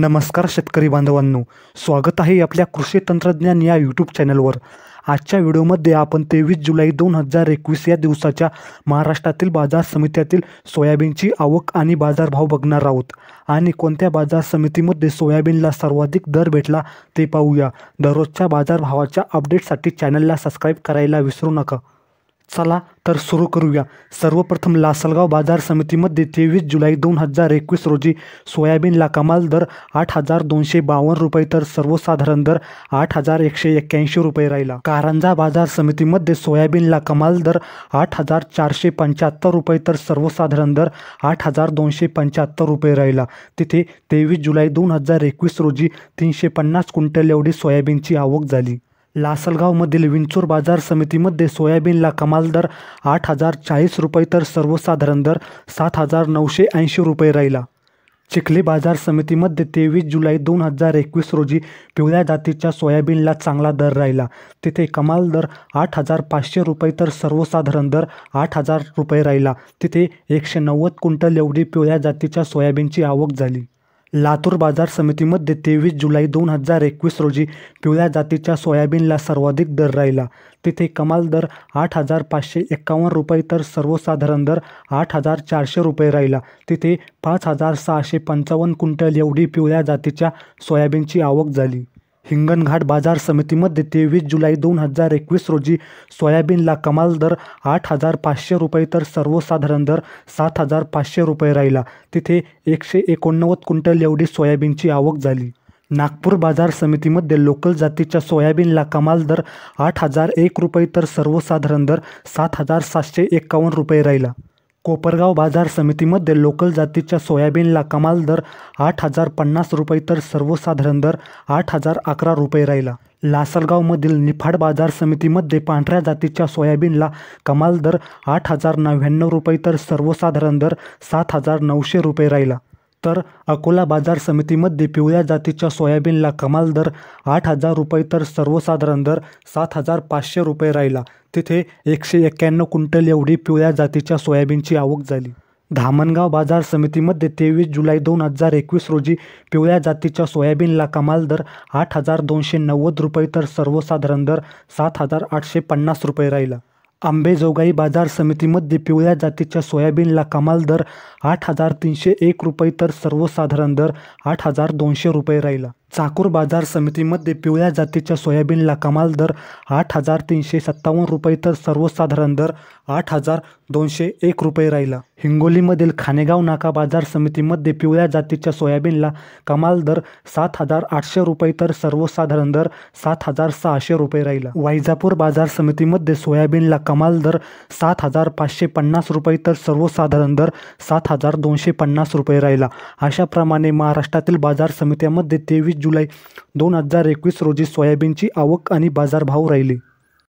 नमस्कार शेतकरी बांधवांनो स्वागत आहे आपल्या कृषी तंत्रज्ञान या यूट्यूब चॅनलवर आजच्या व्हिडिओमध्ये आपण तेवीस जुलै दोन हजार एकवीस या दिवसाच्या महाराष्ट्रातील बाजार समित्यातील सोयाबीनची आवक आणि बाजारभाव बघणार आहोत आणि कोणत्या बाजार समितीमध्ये सोयाबीनला सर्वाधिक दर भेटला ते पाहूया दररोजच्या बाजारभावाच्या अपडेटसाठी चॅनलला सबस्क्राईब करायला विसरू नका चला तर सुरू करूया सर्वप्रथम लासलगाव बाजार समितीमध्ये तेवीस जुलै दोन हजार एकवीस रोजी सोयाबीनला कमाल दर आठ हजार दोनशे बावन्न रुपये तर सर्वसाधारण दर आठ हजार एकशे एक्क्याऐंशी रुपये राहिला कारंजा बाजार समितीमध्ये सोयाबीनला कमाल दर आठ हजार चारशे पंच्याहत्तर रुपये तर सर्वसाधारण दर आठ हजार दोनशे पंच्याहत्तर रुपये राहिला तिथे तेवीस जुलै दोन हजार एकवीस रोजी तीनशे पन्नास क्विंटल एवढी सोयाबीनची आवक झाली लासलगावमधील विंचूर बाजार समितीमध्ये सोयाबीनला कमाल दर आठ हजार चाळीस रुपये तर सर्वसाधारण दर सात हजार नऊशे ऐंशी रुपये राहिला चिखली बाजार समितीमध्ये तेवीस जुलै दोन हजार एकवीस रोजी पिवळ्या जातीच्या सोयाबीनला चांगला दर राहिला तिथे कमाल दर आठ हजार पाचशे रुपये तर सर्वसाधारण दर आठ हजार रुपये राहिला तिथे एकशे नव्वद क्विंटल एवढी पिवळ्या जातीच्या सोयाबीनची आवक झाली लातूर बाजार समितीमध्ये तेवीस जुलै दोन हजार एकवीस रोजी पिवळ्या जातीच्या सोयाबीनला सर्वाधिक दर राहिला तिथे कमाल दर आठ हजार पाचशे एक्कावन्न रुपये तर सर्वसाधारण दर आठ हजार चारशे रुपये राहिला तिथे पाच हजार सहाशे पंचावन्न क्विंटल एवढी पिवळ्या जातीच्या सोयाबीनची आवक झाली हिंगणघाट बाजार समितीमध्ये तेवीस जुलै दोन हजार एकवीस रोजी सोयाबीनला कमाल दर आठ हजार पाचशे रुपये तर सर्वसाधारण दर सात हजार पाचशे रुपये राहिला तिथे एकशे एकोणनव्वद क्विंटल एवढी सोयाबीनची आवक झाली नागपूर बाजार समितीमध्ये लोकल जातीच्या सोयाबीनला कमाल दर आठ हजार एक रुपये तर सर्वसाधारण दर सात हजार सातशे एकावन्न रुपये राहिला कोपरगाव बाजार समितीमध्ये लोकल जातीच्या सोयाबीनला कमाल दर आठ हजार पन्नास रुपये तर सर्वसाधारण दर आठ हजार अकरा रुपये राहिला लासलगावमधील निफाड बाजार समितीमध्ये पांढऱ्या जातीच्या सोयाबीनला कमाल दर आठ हजार नव्याण्णव रुपये तर सर्वसाधारण दर सात हजार नऊशे रुपये राहिला तर अकोला बाजार समितीमध्ये पिवळ्या जातीच्या सोयाबीनला कमाल दर आठ हजार रुपये तर सर्वसाधारण दर सात हजार पाचशे रुपये राहिला तिथे एकशे एक्क्याण्णव क्विंटल एवढी पिवळ्या जातीच्या सोयाबीनची आवक झाली धामणगाव बाजार समितीमध्ये तेवीस जुलै दोन हजार एकवीस रोजी पिवळ्या जातीच्या सोयाबीनला कमाल दर आठ हजार दोनशे नव्वद रुपये तर सर्वसाधारण दर सात हजार आठशे पन्नास रुपये राहिला आंबेजोगाई बाजार समितीमध्ये पिवळ्या जातीच्या सोयाबीनला कमाल दर आठ हजार तीनशे एक रुपये तर सर्वसाधारण दर आठ हजार दोनशे रुपये राहिला चाकूर बाजार समितीमध्ये पिवळ्या जातीच्या सोयाबीनला कमाल दर आठ हजार तीनशे सत्तावन्न रुपये तर सर्वसाधारण दर आठ हजार दोनशे एक रुपये राहिला हिंगोलीमधील खानेगाव नाका बाजार समितीमध्ये पिवळ्या जातीच्या सोयाबीनला कमाल दर सात हजार आठशे रुपये तर सर्वसाधारण दर सात हजार सहाशे रुपये राहिला वैजापूर बाजार समितीमध्ये सोयाबीनला कमाल दर सात हजार पाचशे पन्नास रुपये तर सर्वसाधारण दर सात हजार दोनशे पन्नास रुपये राहिला अशाप्रमाणे महाराष्ट्रातील बाजार समित्यामध्ये तेवीस जुलै दोन हजार एकवीस रोजी सोयाबीनची आवक आणि बाजारभाव राहिले